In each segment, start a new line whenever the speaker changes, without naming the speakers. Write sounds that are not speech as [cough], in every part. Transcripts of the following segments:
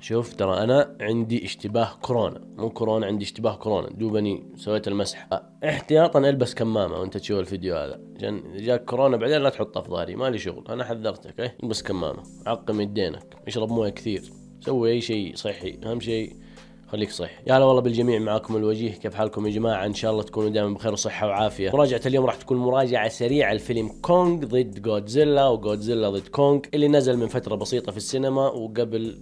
شوف ترى انا عندي اشتباه كورونا مو كورونا عندي اشتباه كورونا دوبني سويت المسح احتياطا البس كمامه وانت تشوف الفيديو هذا عشان جاك كورونا بعدين لا تحطها في ظهري مالي شغل انا حذرتك ايه البس كمامه عقم يدينك اشرب مويه كثير سوي اي شيء صحي اهم شيء خليك صحي يا هلا والله بالجميع معاكم الوجيه كيف حالكم يا جماعه ان شاء الله تكونوا دائما بخير وصحه وعافيه مراجعه اليوم راح تكون مراجعه سريعه لفيلم كونغ ضد جودزيلا وجودزيلا ضد كونغ اللي نزل من فتره بسيطه في السينما وقبل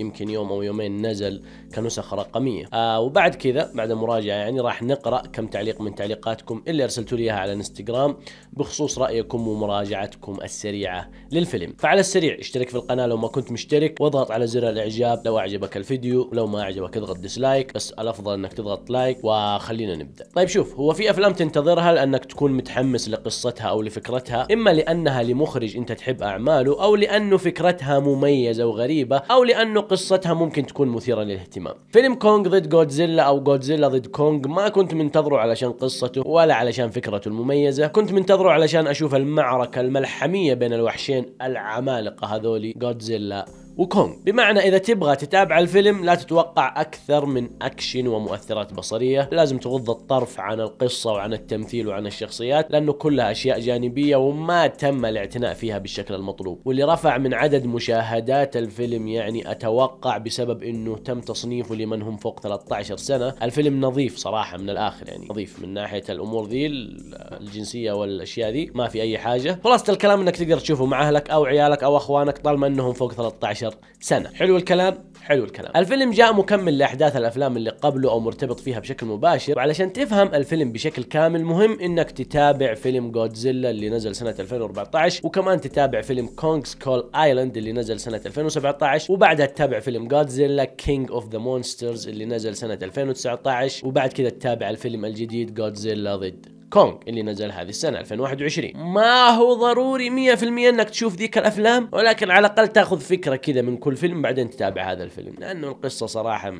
يمكن يوم او يومين نزل كنسخ رقميه آه وبعد كذا بعد المراجعه يعني راح نقرا كم تعليق من تعليقاتكم اللي ارسلتوا لي اياها على انستغرام بخصوص رايكم ومراجعتكم السريعه للفيلم فعلى السريع اشترك في القناه لو ما كنت مشترك واضغط على زر الاعجاب لو اعجبك الفيديو ولو ما اعجبك اضغط ديسلايك بس الافضل انك تضغط لايك وخلينا نبدا طيب شوف هو في افلام تنتظرها لانك تكون متحمس لقصتها او لفكرتها اما لانها لمخرج انت تحب اعماله او لانه فكرتها مميزه وغريبه او لانه قصتها ممكن تكون مثيرة للاهتمام فيلم كونغ ضد جودزيلا أو جودزيلا ضد كونغ ما كنت منتظره علشان قصته ولا علشان فكرته المميزة كنت منتظره علشان أشوف المعركة الملحمية بين الوحشين العمالقة هذولي جودزيلا وكونغ بمعنى اذا تبغى تتابع الفيلم لا تتوقع اكثر من اكشن ومؤثرات بصريه لازم تغض الطرف عن القصه وعن التمثيل وعن الشخصيات لانه كلها اشياء جانبيه وما تم الاعتناء فيها بالشكل المطلوب واللي رفع من عدد مشاهدات الفيلم يعني اتوقع بسبب انه تم تصنيفه لمن هم فوق 13 سنه الفيلم نظيف صراحه من الاخر يعني نظيف من ناحيه الامور ذي الجنسيه والاشياء ذي ما في اي حاجه خلاصه الكلام انك تقدر تشوفه مع اهلك او عيالك او اخوانك طالما انهم فوق 13 12 سنة حلو الكلام حلو الكلام الفيلم جاء مكمل لأحداث الأفلام اللي قبله أو مرتبط فيها بشكل مباشر وعلشان تفهم الفيلم بشكل كامل مهم إنك تتابع فيلم جودزيلا اللي نزل سنة 2014 وكمان تتابع فيلم كونغز كول آيلاند اللي نزل سنة 2017 وبعدها تتابع فيلم جودزيلا كينج اوف ذا مونسترز اللي نزل سنة 2019 وبعد كذا تتابع الفيلم الجديد جودزيلا ضد كونغ اللي نزل هذه السنة 2021 ما هو ضروري 100% انك تشوف ذيك الافلام ولكن على الاقل تاخذ فكرة كذا من كل فيلم بعدين تتابع هذا الفيلم لانه القصة صراحة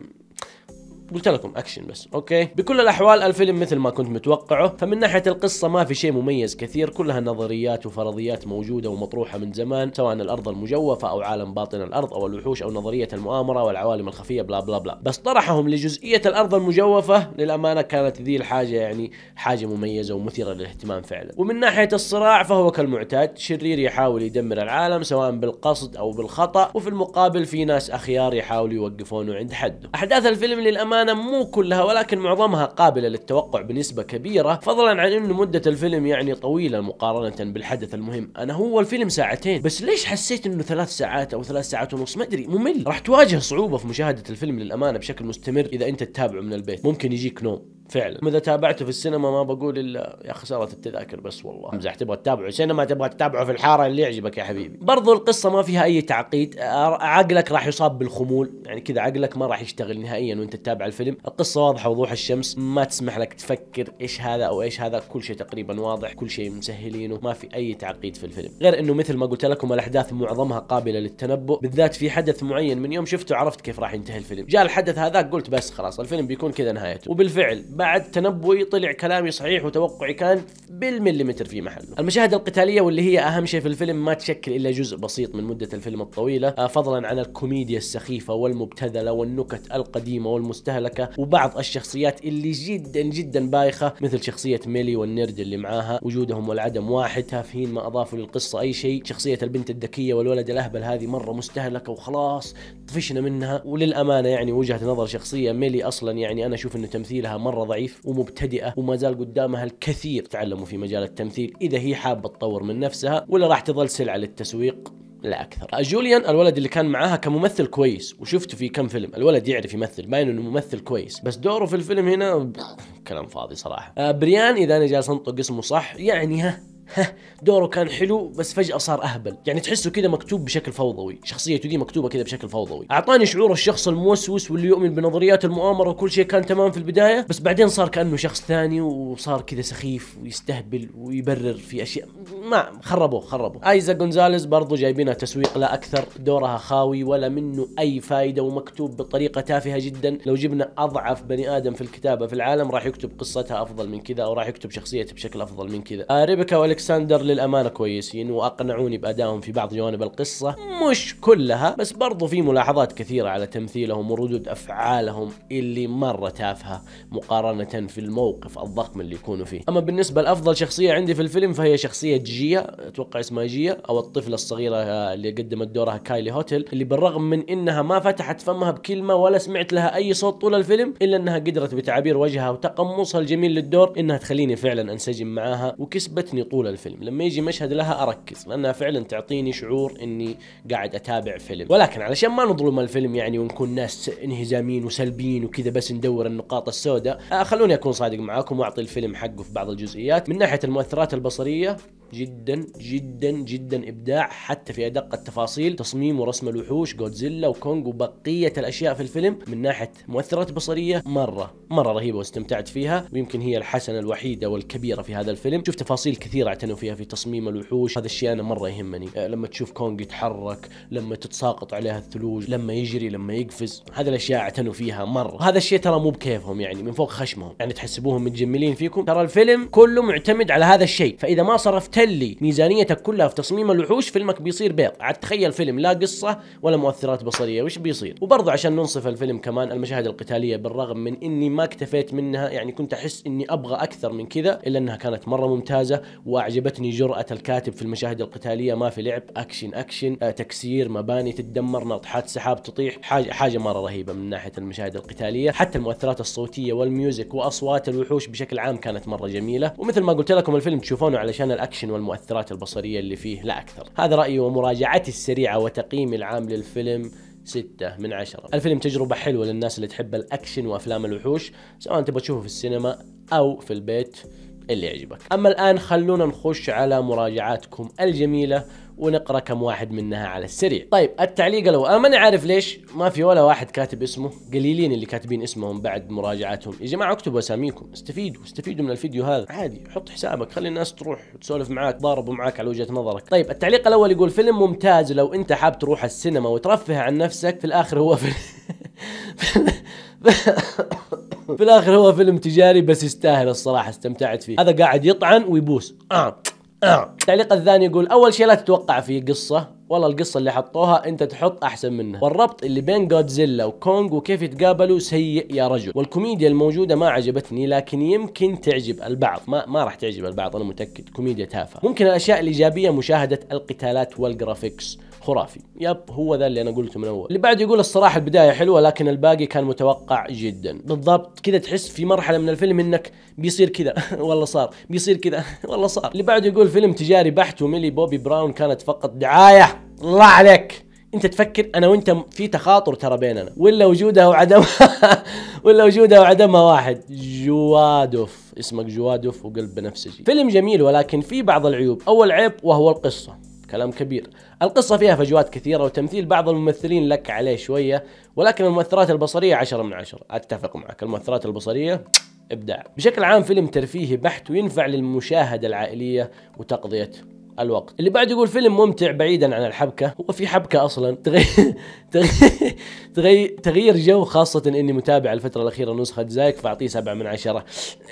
قلت لكم اكشن بس اوكي بكل الاحوال الفيلم مثل ما كنت متوقعه فمن ناحيه القصه ما في شيء مميز كثير كلها نظريات وفرضيات موجوده ومطروحه من زمان سواء الارض المجوفه او عالم باطن الارض او الوحوش او نظريه المؤامره والعوالم الخفيه بلا بلا بلا بس طرحهم لجزئيه الارض المجوفه للامانه كانت ذي الحاجه يعني حاجه مميزه ومثيره للاهتمام فعلا ومن ناحيه الصراع فهو كالمعتاد شرير يحاول يدمر العالم سواء بالقصد او بالخطا وفي المقابل في ناس اخيار يحاولوا يوقفونه عند حده احداث الفيلم للامانه للأمانة مو كلها ولكن معظمها قابلة للتوقع بنسبة كبيرة فضلا عن أنه مدة الفيلم يعني طويلة مقارنة بالحدث المهم أنا هو الفيلم ساعتين بس ليش حسيت أنه ثلاث ساعات أو ثلاث ساعات ونص ما أدري ممل راح تواجه صعوبة في مشاهدة الفيلم للأمانة بشكل مستمر إذا أنت تتابعه من البيت ممكن يجيك نوم فعلا اذا تابعته في السينما ما بقول الا يا خساره التذاكر بس والله امزح نعم. تبغى تتابعه سينما تبغى تتابعه في الحاره اللي يعجبك يا حبيبي برضو القصه ما فيها اي تعقيد عقلك راح يصاب بالخمول يعني كذا عقلك ما راح يشتغل نهائيا وانت تتابع الفيلم القصه واضحه وضوح الشمس ما تسمح لك تفكر ايش هذا او ايش هذا كل شيء تقريبا واضح كل شيء مسهلينه ما في اي تعقيد في الفيلم غير انه مثل ما قلت لكم الاحداث معظمها قابله للتنبؤ بالذات في حدث معين من يوم شفته عرفت كيف راح ينتهي الفيلم جاء الحدث هذا قلت بس خلاص الفيلم بيكون كذا نهايته وبالفعل بعد تنبؤي طلع كلامي صحيح وتوقعي كان بالمليمتر في محله المشاهد القتاليه واللي هي اهم شيء في الفيلم ما تشكل الا جزء بسيط من مده الفيلم الطويله آه، فضلا عن الكوميديا السخيفه والمبتذله والنكت القديمه والمستهلكه وبعض الشخصيات اللي جدا جدا بايخه مثل شخصيه ميلي والنيرد اللي معاها وجودهم والعدم واحد تافهين ما اضافوا للقصه اي شيء شخصيه البنت الذكيه والولد الاهبل هذه مره مستهلكه وخلاص طفشنا منها وللامانه يعني وجهه نظر شخصيه ميلي اصلا يعني انا اشوف انه تمثيلها مره ضعيف ومبتدئه وما زال قدامها الكثير تعلموا في مجال التمثيل اذا هي حابه تطور من نفسها ولا راح تظل سلعه للتسويق لا اكثر جوليان الولد اللي كان معاها كممثل كويس وشفته في كم فيلم الولد يعرف يمثل باين انه ممثل كويس بس دوره في الفيلم هنا كلام فاضي صراحه آه، بريان اذا انا جالس انطق اسمه صح يعني ها دوره كان حلو بس فجأة صار أهبل يعني تحسه كذا مكتوب بشكل فوضوي شخصيته دي مكتوبة كذا بشكل فوضوي أعطاني شعور الشخص الموسوس واللي يؤمن بنظريات المؤامرة وكل شيء كان تمام في البداية بس بعدين صار كأنه شخص ثاني وصار كذا سخيف ويستهبل ويبرر في أشياء ما خربوه خربوه ايزا جونزاليز برضو جايبينها تسويق لا أكثر دورها خاوي ولا منه أي فايدة ومكتوب بطريقة تافهة جدا لو جبنا أضعف بني آدم في الكتابة في العالم راح يكتب قصتها أفضل من كذا أو راح يكتب شخصيته بشكل أفضل من كذا آه ريبيكا الكسندر للامانه كويسين واقنعوني بادائهم في بعض جوانب القصه مش كلها بس برضو في ملاحظات كثيره على تمثيلهم وردود افعالهم اللي مره تافهه مقارنه في الموقف الضخم اللي يكونوا فيه اما بالنسبه لافضل شخصيه عندي في الفيلم فهي شخصيه جيا اتوقع اسمها جيا او الطفله الصغيره اللي قدمت دورها كايلي هوتل اللي بالرغم من انها ما فتحت فمها بكلمه ولا سمعت لها اي صوت طول الفيلم الا انها قدرت بتعابير وجهها وتقمصها الجميل للدور انها تخليني فعلا انسجم معاها وكسبتني طول طول الفيلم لما يجي مشهد لها اركز لانها فعلا تعطيني شعور اني قاعد اتابع فيلم ولكن علشان ما نظلم الفيلم يعني ونكون ناس انهزاميين وسلبيين وكذا بس ندور النقاط السوداء آه، خلوني اكون صادق معاكم واعطي الفيلم حقه في بعض الجزئيات من ناحيه المؤثرات البصريه جدا جدا جدا ابداع حتى في ادق التفاصيل تصميم ورسم الوحوش جودزيلا وكونغ وبقيه الاشياء في الفيلم من ناحيه مؤثرات بصريه مره مره رهيبه واستمتعت فيها ويمكن هي الحسنه الوحيده والكبيره في هذا الفيلم شوف تفاصيل كثيره اعتنوا فيها في تصميم الوحوش هذا الشيء انا مره يهمني أه، لما تشوف كونغ يتحرك لما تتساقط عليها الثلوج لما يجري لما يقفز هذه الاشياء اعتنوا فيها مره هذا الشيء ترى مو بكيفهم يعني من فوق خشمهم يعني تحسبوهم متجملين فيكم ترى الفيلم كله معتمد على هذا الشيء فاذا ما صرفت تلي ميزانيتك كلها في تصميم الوحوش فيلمك بيصير بيض عاد تخيل فيلم لا قصه ولا مؤثرات بصريه وش بيصير وبرضه عشان ننصف الفيلم كمان المشاهد القتاليه بالرغم من اني ما اكتفيت منها يعني كنت احس اني ابغى اكثر من كذا الا انها كانت مره ممتازه واعجبتني جراه الكاتب في المشاهد القتاليه ما في لعب اكشن اكشن آه، تكسير مباني تدمر ناطحات سحاب تطيح حاجه حاجه مره رهيبه من ناحيه المشاهد القتاليه حتى المؤثرات الصوتيه والميوزك واصوات الوحوش بشكل عام كانت مره جميله ومثل ما قلت لكم الفيلم تشوفونه علشان الاكشن الاكشن والمؤثرات البصريه اللي فيه لا اكثر هذا رايي ومراجعتي السريعه وتقييمي العام للفيلم ستة من عشرة الفيلم تجربة حلوة للناس اللي تحب الأكشن وأفلام الوحوش سواء تبغى تشوفه في السينما أو في البيت اللي يعجبك أما الآن خلونا نخش على مراجعاتكم الجميلة ونقرا كم واحد منها على السريع طيب التعليق الاول انا ماني عارف ليش ما في ولا واحد كاتب اسمه قليلين اللي كاتبين اسمهم بعد مراجعاتهم يا جماعه اكتبوا اساميكم استفيدوا استفيدوا من الفيديو هذا عادي حط حسابك خلي الناس تروح تسولف معاك ضاربوا معاك على وجهه نظرك طيب التعليق الاول يقول فيلم ممتاز لو انت حاب تروح السينما وترفه عن نفسك في الاخر هو في [laughs] في الاخر هو فيلم تجاري بس يستاهل الصراحه استمتعت فيه هذا قاعد يطعن ويبوس آه. التعليق الثاني يقول اول شيء لا تتوقع في قصه والله القصة اللي حطوها انت تحط احسن منها والربط اللي بين جودزيلا وكونغ وكيف يتقابلوا سيء يا رجل والكوميديا الموجودة ما عجبتني لكن يمكن تعجب البعض ما ما راح تعجب البعض انا متأكد كوميديا تافهة ممكن الاشياء الايجابية مشاهدة القتالات والجرافيكس خرافي يب هو ذا اللي انا قلته من اول اللي بعد يقول الصراحه البدايه حلوه لكن الباقي كان متوقع جدا بالضبط كذا تحس في مرحله من الفيلم انك بيصير كذا [laughs] والله صار بيصير كذا [laughs] والله صار اللي بعد يقول فيلم تجاري بحت وميلي بوبي براون كانت فقط دعايه الله عليك انت تفكر انا وانت في تخاطر ترى بيننا ولا وجودها وعدمها [laughs] ولا وجودها وعدمها واحد جوادوف اسمك جوادوف وقلب بنفسجي فيلم جميل ولكن في بعض العيوب اول عيب وهو القصه كلام كبير القصة فيها فجوات كثيرة وتمثيل بعض الممثلين لك عليه شوية ولكن المؤثرات البصرية عشرة من عشرة أتفق معك المؤثرات البصرية إبداع بشكل عام فيلم ترفيهي بحت وينفع للمشاهدة العائلية وتقضية الوقت اللي بعد يقول فيلم ممتع بعيدا عن الحبكة هو في حبكة أصلا تغير, [laughs] تغير, تغيير جو خاصة أني متابع الفترة الأخيرة نسخة زايك فأعطيه سبعة من عشرة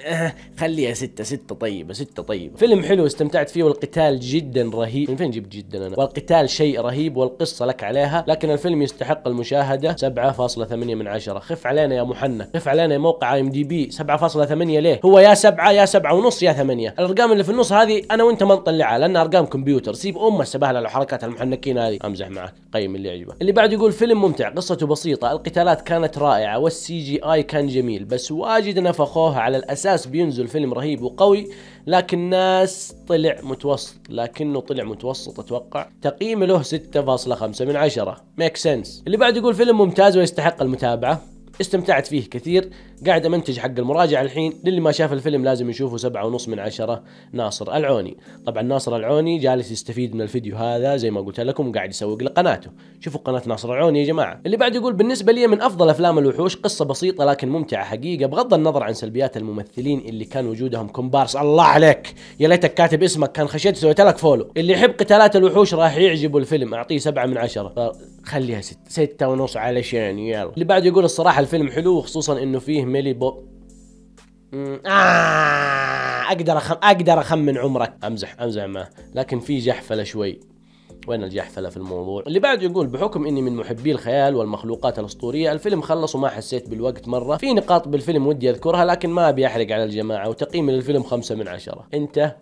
آه، خليها ستة ستة طيبة ستة طيبة فيلم حلو استمتعت فيه والقتال جدا رهيب من فين جبت جدا أنا والقتال شيء رهيب والقصة لك عليها لكن الفيلم يستحق المشاهدة 7.8 من عشرة خف علينا يا محنة خف علينا يا موقع ام دي بي 7.8 ليه هو يا سبعة يا سبعة ونص يا ثمانية الأرقام اللي في النص هذه أنا وأنت ما نطلعها لأن ارقام كمبيوتر سيب امه سبهله حركات المحنكين هذه امزح معك قيم اللي يعجبك اللي بعد يقول فيلم ممتع قصته بسيطه القتالات كانت رائعه والسي جي اي كان جميل بس واجد نفخوها على الاساس بينزل فيلم رهيب وقوي لكن ناس طلع متوسط لكنه طلع متوسط اتوقع تقييمه له 6.5 من 10 ميك سنس اللي بعد يقول فيلم ممتاز ويستحق المتابعه استمتعت فيه كثير قاعد امنتج حق المراجعه الحين للي ما شاف الفيلم لازم يشوفه سبعة ونص من عشرة ناصر العوني طبعا ناصر العوني جالس يستفيد من الفيديو هذا زي ما قلت لكم قاعد يسوق لقناته شوفوا قناه ناصر العوني يا جماعه اللي بعد يقول بالنسبه لي من افضل افلام الوحوش قصه بسيطه لكن ممتعه حقيقه بغض النظر عن سلبيات الممثلين اللي كان وجودهم كومبارس الله عليك يا ليتك كاتب اسمك كان خشيت سويت لك فولو اللي يحب قتالات الوحوش راح يعجبه الفيلم اعطيه سبعة من عشرة خليها ستة ستة ونص علشان يلا اللي بعده يقول الصراحة الفيلم حلو وخصوصا انه فيه ميلي بوب آه اقدر أخم اقدر اخمن عمرك امزح امزح معه لكن في جحفله شوي وين الجحفله في الموضوع اللي بعده يقول بحكم اني من محبي الخيال والمخلوقات الاسطوريه الفيلم خلص وما حسيت بالوقت مره في نقاط بالفيلم ودي اذكرها لكن ما ابي احرق على الجماعه وتقييمي للفيلم خمسة من عشرة انت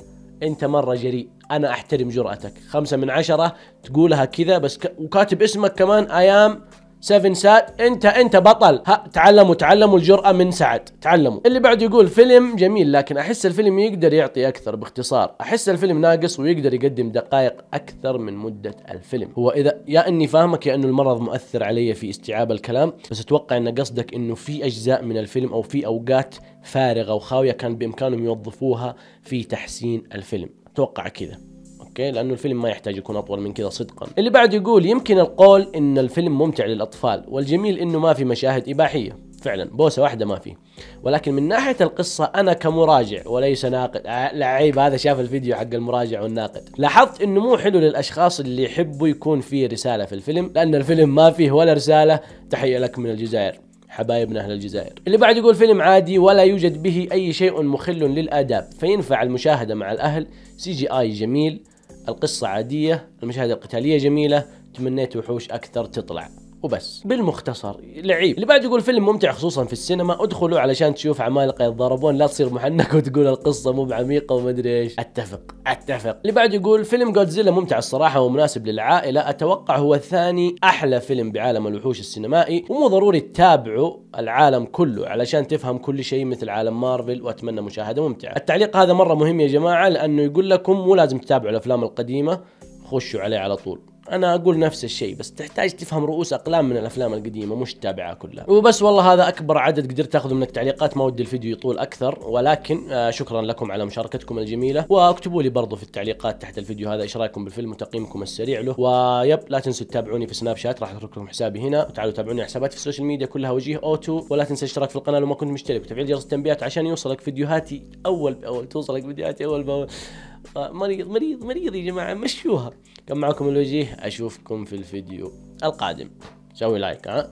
انت مره جريء انا احترم جرأتك خمسة من عشرة تقولها كذا بس ك... وكاتب اسمك كمان ايام سيفن سات انت انت بطل ها تعلموا تعلموا الجرأة من سعد تعلموا اللي بعد يقول فيلم جميل لكن احس الفيلم يقدر يعطي اكثر باختصار احس الفيلم ناقص ويقدر يقدم دقائق اكثر من مدة الفيلم هو اذا يا اني فاهمك يا انه المرض مؤثر علي في استيعاب الكلام بس اتوقع ان قصدك انه في اجزاء من الفيلم او في اوقات فارغه وخاويه كان بامكانهم يوظفوها في تحسين الفيلم اتوقع كذا اوكي لانه الفيلم ما يحتاج يكون اطول من كذا صدقا اللي بعد يقول يمكن القول ان الفيلم ممتع للاطفال والجميل انه ما في مشاهد اباحيه فعلا بوسه واحده ما في ولكن من ناحيه القصه انا كمراجع وليس ناقد لعيب هذا شاف الفيديو حق المراجع والناقد لاحظت انه مو حلو للاشخاص اللي يحبوا يكون فيه رساله في الفيلم لان الفيلم ما فيه ولا رساله تحيه لك من الجزائر حبايبنا أهل الجزائر اللي بعد يقول فيلم عادي ولا يوجد به أي شيء مخل للآداب فينفع المشاهدة مع الأهل سي جي آي جميل القصة عادية المشاهد القتالية جميلة تمنيت وحوش أكثر تطلع وبس بالمختصر لعيب اللي بعد يقول فيلم ممتع خصوصا في السينما ادخلوا علشان تشوف عمالقه يتضاربون لا تصير محنك [laughs] وتقول القصه مو بعميقه ادري ايش اتفق اتفق اللي بعد يقول فيلم جودزيلا ممتع الصراحه ومناسب للعائله اتوقع هو ثاني احلى فيلم بعالم الوحوش السينمائي ومو ضروري تتابعوا العالم كله علشان تفهم كل شيء مثل عالم مارفل واتمنى مشاهده ممتعه التعليق هذا مره مهم يا جماعه لانه يقول لكم مو لازم تتابعوا الافلام القديمه خشوا عليه على طول انا اقول نفس الشيء بس تحتاج تفهم رؤوس اقلام من الافلام القديمه مش تتابعها كلها وبس والله هذا اكبر عدد قدرت اخذه من التعليقات ما ودي الفيديو يطول اكثر ولكن آه، شكرا لكم على مشاركتكم الجميله واكتبوا لي برضو في التعليقات تحت الفيديو هذا ايش رايكم بالفيلم وتقييمكم السريع له ويب لا تنسوا تتابعوني في سناب شات راح اترك لكم حسابي هنا وتعالوا تابعوني حساباتي في السوشيال ميديا كلها وجيه اوتو ولا تنسى الاشتراك في القناه لو ما كنت مشترك وتفعيل جرس التنبيهات عشان يوصلك فيديوهاتي اول باول توصلك فيديوهاتي اول باول مريض مريض مريض يا جماعة مشوها كان معكم الوجيه أشوفكم في الفيديو القادم سوي لايك ها